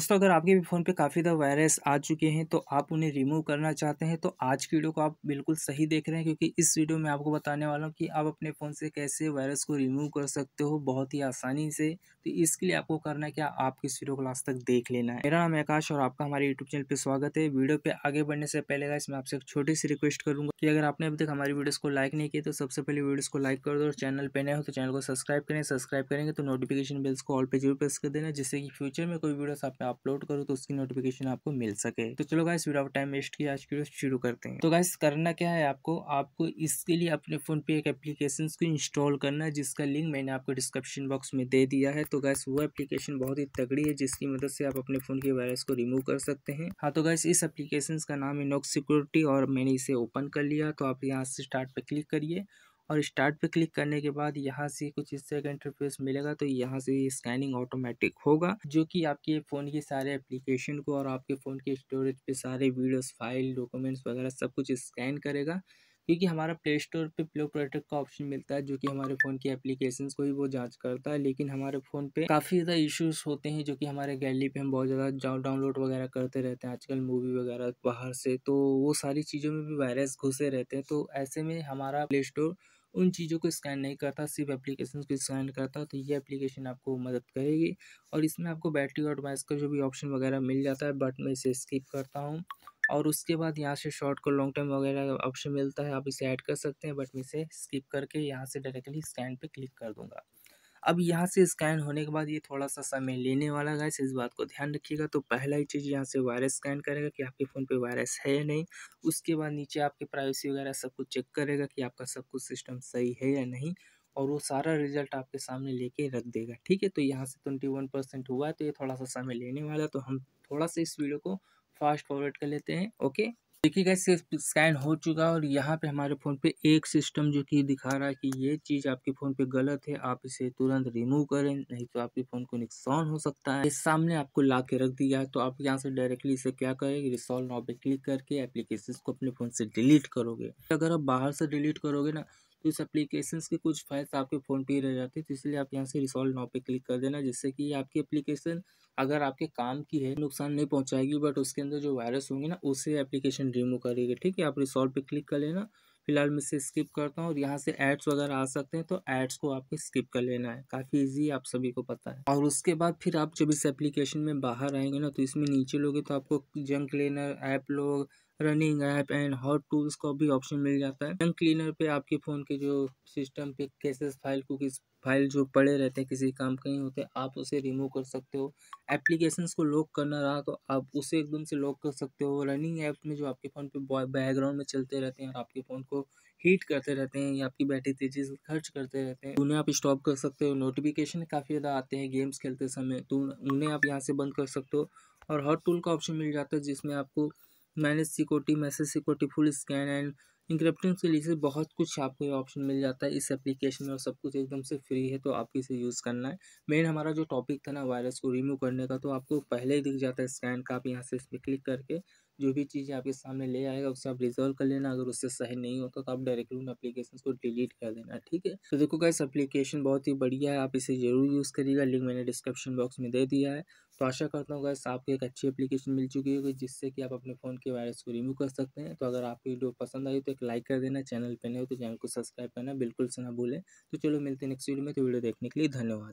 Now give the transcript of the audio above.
दोस्तों अगर आपके भी फ़ोन पे काफ़ी ज़्यादा वायरस आ चुके हैं तो आप उन्हें रिमूव करना चाहते हैं तो आज की वीडियो को आप बिल्कुल सही देख रहे हैं क्योंकि इस वीडियो में आपको बताने वाला हूँ कि आप अपने फ़ोन से कैसे वायरस को रिमूव कर सकते हो बहुत ही आसानी से तो इसके लिए आपको करना क्या आपको इस वीडियो को लास्ट तक देख लेना है मेरा नाम आकाश और आपका हमारे यूट्यूब चैनल पर स्वागत है वीडियो पर आगे बढ़ने से पहले का इसमें आपसे एक छोटी सी रिक्वेस्ट करूँगा कि अगर आपने अभी तक हमारी वीडियोज़ को लाइक नहीं किया तो सबसे पहले वीडियोज़ को लाइक कर दो और चैनल पर नए हो तो चैनल को सब्सक्राइब करें सब्सक्राइब करेंगे तो नोटिफिकेशन बिल्स को ऑल पर जरूर प्रेस कर देना जिससे कि फ्यूचर में कोई वीडियो आप अपलोड करूँ तो उसकी नोटिफिकेशन आपको मिल सके तो चलो गाइस विदाउट टाइम वेस्ट किया आज की वीडियो शुरू करते हैं तो गाइस करना क्या है आपको आपको इसके लिए अपने फ़ोन पे एक एप्लीकेशन को इंस्टॉल करना है जिसका लिंक मैंने आपको डिस्क्रिप्शन बॉक्स में दे दिया है तो गैस वो एप्लीकेशन बहुत ही तगड़ी है जिसकी मदद से आप अपने फ़ोन के वायरस को रिमूव कर सकते हैं हाँ तो गैस इस एप्लीकेशन का नाम है नोक सिक्योरिटी और मैंने इसे ओपन कर लिया तो आप यहाँ से स्टार्ट पर क्लिक करिए और स्टार्ट पे क्लिक करने के बाद यहाँ से कुछ इस तरह का इंटरफेस मिलेगा तो यहाँ से स्कैनिंग ऑटोमेटिक होगा जो कि आपके फ़ोन के सारे एप्लीकेशन को और आपके फ़ोन के स्टोरेज पे सारे वीडियोस फाइल डॉक्यूमेंट्स वगैरह सब कुछ स्कैन करेगा क्योंकि हमारा प्ले स्टोर पे प्लो प्रोटेक्ट का ऑप्शन मिलता है जो कि हमारे फ़ोन की एप्लीकेशन को ही वो जांच करता है लेकिन हमारे फ़ोन पे काफ़ी ज़्यादा इश्यूज होते हैं जो कि हमारे गैलरी पे हम बहुत ज़्यादा डाउनलोड वगैरह करते रहते हैं आजकल मूवी वगैरह बाहर से तो वो सारी चीज़ों में भी वायरस घुसे रहते हैं तो ऐसे में हमारा प्ले स्टोर उन चीज़ों को स्कैन नहीं करता सिर्फ एप्लीकेशन को स्कैन करता तो ये एप्लीकेशन आपको मदद करेगी और इसमें आपको बैटरी और का जो भी ऑप्शन वगैरह मिल जाता है बट मैं इसे स्किप करता हूँ और उसके बाद यहाँ से शॉर्ट को लॉन्ग टर्म वगैरह ऑप्शन मिलता है आप इसे ऐड कर सकते हैं बट मैं इसे स्किप करके यहाँ से डायरेक्टली स्कैन पर क्लिक कर दूँगा अब यहाँ से स्कैन होने के बाद ये थोड़ा सा समय लेने वाला गाइस इस बात को ध्यान रखिएगा तो पहला ही चीज़ यहाँ से वायरस स्कैन करेगा कि आपके फ़ोन पे वायरस है या नहीं उसके बाद नीचे आपकी प्राइवेसी वगैरह सब कुछ चेक करेगा कि आपका सब कुछ सिस्टम सही है या नहीं और वो सारा रिजल्ट आपके सामने लेके रख देगा ठीक है तो यहाँ से ट्वेंटी वन परसेंट हुआ है तो ये थोड़ा सा समय लेने वाला तो हम थोड़ा सा इस वीडियो को फास्ट फॉरवर्ड कर लेते हैं ओके देखिए कैसे स्कैन हो चुका है और यहाँ पे हमारे फ़ोन पे एक सिस्टम जो कि दिखा रहा है कि ये चीज़ आपके फ़ोन पे गलत है आप इसे तुरंत रिमूव करें नहीं तो आपके फ़ोन को नुकसान हो सकता है इस सामने आपको ला के रख दिया है तो आप यहाँ से डायरेक्टली इसे क्या करें रिसॉल्व नाउ पे क्लिक करके एप्लीकेशन को अपने फ़ोन से डिलीट करोगे अगर आप बाहर से डिलीट करोगे ना तो इस एप्लीकेशन के कुछ फाइल्स आपके फ़ोन पे ही रह जाते हैं तो इसलिए आप यहाँ से रिसॉल्व नाउ पे क्लिक कर देना जिससे कि आपकी एप्लीकेशन अगर आपके काम की है नुकसान नहीं पहुँचाएगी बट उसके अंदर जो वायरस होंगे ना उसे एप्लीकेशन रिमूव करेगी ठीक है आप रिसॉल्व पे क्लिक कर लेना फिलहाल मैं इसे स्किप करता हूँ और यहाँ से एड्स वगैरह आ सकते हैं तो एड्स को आपको स्किप कर लेना है काफ़ी इजी आप सभी को पता है और उसके बाद फिर आप जब इस एप्लीकेशन में बाहर आएंगे ना तो इसमें नीचे लोगे तो आपको जंक क्लीनर ऐप लोग running app and hot tools का भी ऑप्शन मिल जाता है जंक क्लीनर पे आपके फ़ोन के जो सिस्टम पे केसेस फाइल कुकीज फाइल जो पड़े रहते हैं किसी काम के नहीं होते आप उसे रिमूव कर सकते हो एप्लीकेशंस को लॉक करना रहा तो आप उसे एकदम से लॉक कर सकते हो रनिंग ऐप में जो आपके फ़ोन पे बैकग्राउंड में चलते रहते हैं और आपके फ़ोन को हीट करते रहते हैं या आपकी बैटरी तेजी से खर्च करते रहते हैं उन्हें आप स्टॉप कर सकते हो नोटिफिकेशन काफ़ी ज़्यादा आते हैं गेम्स खेलते समय तो उन्हें आप यहाँ से बंद कर सकते हो और हॉट टूल का ऑप्शन मिल जाता है जिसमें आपको manage security message security full scan and encrypting के लिए बहुत कुछ आपको ये ऑप्शन मिल जाता है इस एप्लीकेशन में और सब कुछ एकदम से फ्री है तो आपको इसे यूज़ करना है मेन हमारा जो टॉपिक था ना वायरस को रिमूव करने का तो आपको पहले ही दिख जाता है स्कैन का आप यहाँ से इस पर क्लिक करके जो भी चीज़ें आपके सामने ले आएगा उसे आप रिजॉल्व कर लेना अगर उससे सही नहीं होता तो, तो आप डायरेक्टली उन एप्लीकेशन को डिलीट कर देना ठीक है तो देखो गाइस एप्लीकेशन बहुत ही बढ़िया है आप इसे ज़रूर यूज़ करिएगा लिंक मैंने डिस्क्रिप्शन बॉक्स में दे दिया है तो आशा करता हूँ गाइस आपको एक अच्छी एप्लीकेशन मिल चुकी होगी जिससे कि आप अपने फ़ोन के वायरस को रिमूव कर सकते हैं तो अगर आपको वीडियो पसंद आई तो एक लाइक कर देना चैनल पर नहीं हो तो चैनल को सब्सक्राइब करना बिल्कुल से ना भूलें तो चलो मिलते हैं नेक्स्ट वीडियो में तो वीडियो देखने के लिए धन्यवाद